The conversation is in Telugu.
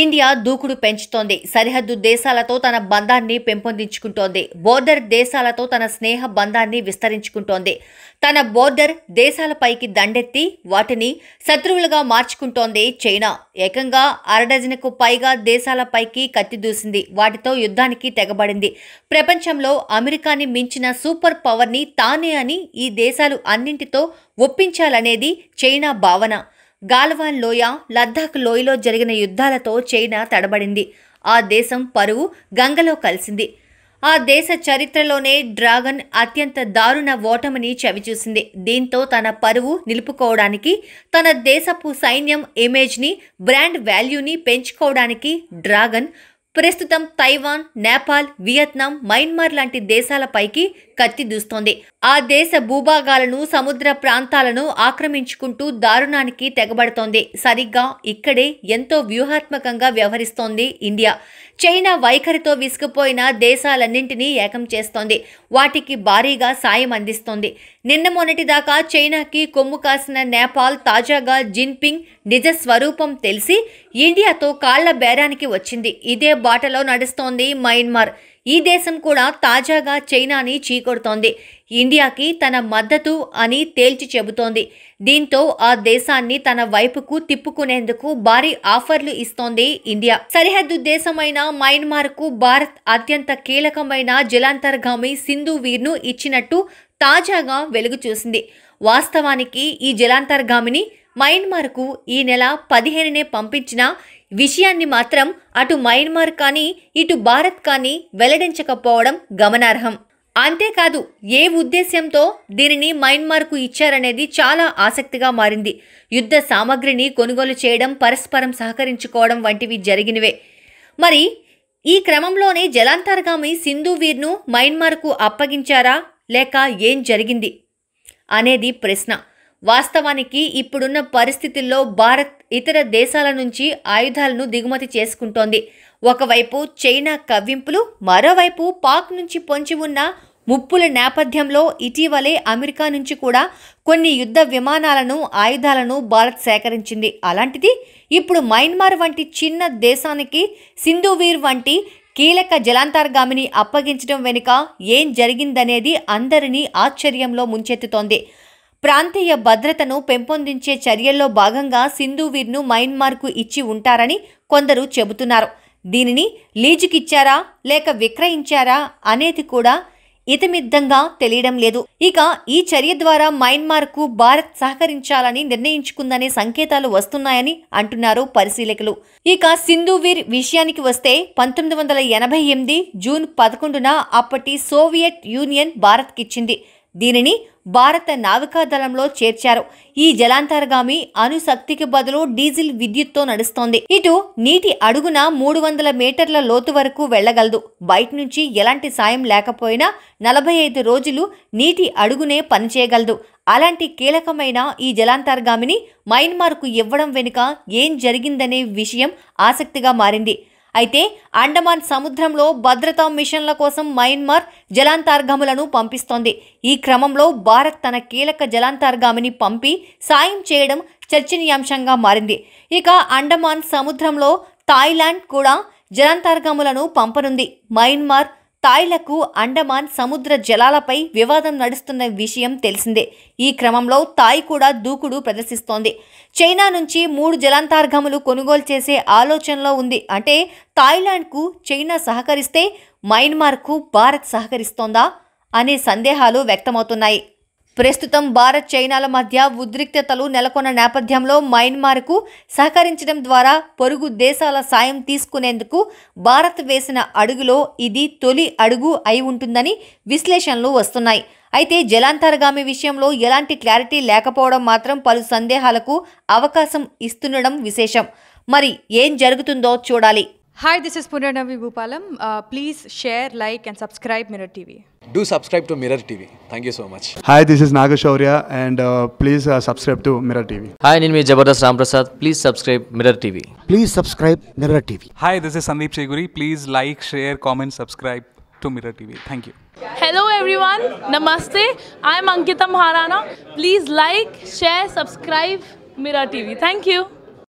ఇండియా దూకుడు పెంచుతోంది సరిహద్దు దేశాలతో తన బంధాన్ని పెంపొందించుకుంటోంది బోర్డర్ దేశాలతో తన స్నేహ బంధాన్ని విస్తరించుకుంటోంది తన బోర్డర్ దేశాలపైకి దండెత్తి వాటిని శత్రువులుగా మార్చుకుంటోంది చైనా ఏకంగా అరడజనకు పైగా దేశాలపైకి కత్తిదూసింది వాటితో యుద్ధానికి తెగబడింది ప్రపంచంలో అమెరికాని మించిన సూపర్ పవర్ని తానే అని ఈ దేశాలు అన్నింటితో ఒప్పించాలనేది చైనా భావన గాల్వాన్ లోయ లద్దాఖ్ లోయలో జరిగిన యుద్ధాలతో చైనా తడబడింది ఆ దేశం పరువు గంగలో కలిసింది ఆ దేశ చరిత్రలోనే డ్రాగన్ అత్యంత దారుణ ఓటమిని చవిచూసింది దీంతో తన పరువు నిలుపుకోవడానికి తన దేశపు సైన్యం ఇమేజ్ని బ్రాండ్ వాల్యూని పెంచుకోవడానికి డ్రాగన్ ప్రస్తుతం తైవాన్ నేపాల్ వియత్నాం మయన్మార్ లాంటి దేశాలపైకి కత్తి దూస్తోంది ఆ దేశ భూభాగాలను సముద్ర ప్రాంతాలను ఆక్రమించుకుంటూ దారుణానికి తెగబడుతోంది సరిగ్గా ఇక్కడే ఎంతో వ్యూహాత్మకంగా వ్యవహరిస్తోంది ఇండియా చైనా వైఖరితో విసుకుపోయిన దేశాలన్నింటినీ ఏకం చేస్తోంది వాటికి భారీగా సాయం అందిస్తోంది నిన్న మొన్నటిదాకా చైనాకి కొమ్ము కాసిన నేపాల్ తాజాగా జిన్పింగ్ నిజ స్వరూపం తెలిసి ఇండియాతో కాళ్ల బేరానికి వచ్చింది ఇదే బాటలో నడుస్తోంది మయన్మార్ ఈ దేశం కూడా తాజాగా చైనాని చీకొడుతోంది ఇండియాకి తన మద్దతు అని తేల్చి చెబుతోంది దీంతో ఆ దేశాన్ని తన వైపుకు తిప్పుకునేందుకు భారీ ఆఫర్లు ఇస్తోంది ఇండియా సరిహద్దు దేశమైన మయన్మార్కు భారత్ అత్యంత కీలకమైన జలాంతర్గామి సింధు వీర్ను ఇచ్చినట్టు తాజాగా వెలుగు చూసింది వాస్తవానికి ఈ జలాంతర్గామిని మయన్మార్కు ఈ నెల పదిహేనునే పంపించిన విషయాన్ని మాత్రం అటు మయన్మార్ కానీ ఇటు భారత్ కానీ వెల్లడించకపోవడం గమనార్హం అంతేకాదు ఏ ఉద్దేశ్యంతో దీనిని మయన్మార్కు ఇచ్చారనేది చాలా ఆసక్తిగా మారింది యుద్ధ సామగ్రిని కొనుగోలు చేయడం పరస్పరం సహకరించుకోవడం వంటివి జరిగినవే మరి ఈ క్రమంలోనే జలాంతర్గామి సింధువీర్ను మయన్మార్కు అప్పగించారా లేక ఏం జరిగింది అనేది ప్రశ్న వాస్తవానికి ఇప్పుడున్న పరిస్థితుల్లో భారత్ ఇతర దేశాల నుంచి ఆయుధాలను దిగుమతి చేసుకుంటోంది ఒకవైపు చైనా కవ్వింపులు మరోవైపు పాక్ నుంచి పొంచి ఉన్న ముప్పుల నేపథ్యంలో ఇటీవలే అమెరికా నుంచి కూడా కొన్ని యుద్ధ విమానాలను ఆయుధాలను భారత్ సేకరించింది అలాంటిది ఇప్పుడు మయన్మార్ వంటి చిన్న దేశానికి సింధువీర్ వంటి కీలక జలాంతర్గామిని అప్పగించడం వెనుక ఏం జరిగిందనేది అందరినీ ఆశ్చర్యంలో ముంచెత్తుతోంది ప్రాంతీయ భద్రతను పెంపొందించే చర్యల్లో భాగంగా సింధువీర్ను మయన్మార్కు ఇచ్చి ఉంటారని కొందరు చెబుతున్నారు దీనిని లీజుకిచ్చారా లేక విక్రయించారా అనేది కూడా ఇతమిద్దంగా తెలియడం లేదు ఇక ఈ చర్య ద్వారా మయన్మార్కు భారత్ సహకరించాలని నిర్ణయించుకుందనే సంకేతాలు వస్తున్నాయని అంటున్నారు పరిశీలకులు ఇక సింధువీర్ విషయానికి వస్తే పంతొమ్మిది వందల ఎనభై ఎనిమిది జూన్ పదకొండున అప్పటి సోవియట్ యూనియన్ భారత్కిచ్చింది దీనిని భారత నావికాదళంలో చేర్చారు ఈ జలాంతర్గామి అణుశక్తికి బదులు డీజిల్ విద్యుత్తో నడుస్తోంది ఇటు నీటి అడుగున మూడు వందల మీటర్ల లోతు వరకు వెళ్లగలదు బయట నుంచి ఎలాంటి సాయం లేకపోయినా నలభై ఐదు రోజులు నీటి అడుగునే పనిచేయగలదు అలాంటి కీలకమైన ఈ జలాంతర్గామిని మయన్మార్కు ఇవ్వడం వెనుక ఏం జరిగిందనే విషయం ఆసక్తిగా మారింది అయితే అండమాన్ సముద్రంలో భద్రతా మిషన్ల కోసం మయన్మార్ జలాంతర్గాములను పంపిస్తోంది ఈ క్రమంలో భారత్ తన కీలక జలాంతర్గామిని పంపి సాయం చేయడం చర్చనీయాంశంగా మారింది ఇక అండమాన్ సముద్రంలో థాయిలాండ్ కూడా జలాంతర్గాములను పంపనుంది మయన్మార్ థాయ్లకు అండమాన్ సముద్ర జలాలపై వివాదం నడుస్తున్న విషయం తెలిసిందే ఈ క్రమంలో థాయ్ కూడా దూకుడు ప్రదర్శిస్తోంది చైనా నుంచి మూడు జలాంతర్గములు కొనుగోలు చేసే ఆలోచనలో ఉంది అంటే థాయిలాండ్కు చైనా సహకరిస్తే మయన్మార్కు భారత్ సహకరిస్తోందా అనే సందేహాలు వ్యక్తమవుతున్నాయి ప్రస్తుతం భారత్ చైనాల మధ్య ఉద్రిక్తతలు నెలకొన్న నేపథ్యంలో మయన్మార్కు సహకరించడం ద్వారా పొరుగు దేశాల సాయం తీసుకునేందుకు భారత్ వేసిన అడుగులో ఇది తొలి అడుగు అయి ఉంటుందని విశ్లేషణలు వస్తున్నాయి అయితే జలాంతర్గామి విషయంలో ఎలాంటి క్లారిటీ లేకపోవడం మాత్రం పలు సందేహాలకు అవకాశం ఇస్తుండడం విశేషం మరి ఏం జరుగుతుందో చూడాలి Hi, this is Punarnavi Bhupalam. Uh, please share, like and subscribe Mirror TV. Do subscribe to Mirror TV. Thank you so much. Hi, this is Naga Shaurya and uh, please uh, subscribe to Mirror TV. Hi, Ninmi Jabardast Ramprasad. Please subscribe Mirror TV. Please subscribe Mirror TV. Hi, this is Sandeep Cheguri. Please like, share, comment, subscribe to Mirror TV. Thank you. Hello everyone. Namaste. I am Ankita Maharana. Please like, share, subscribe Mirror TV. Thank you.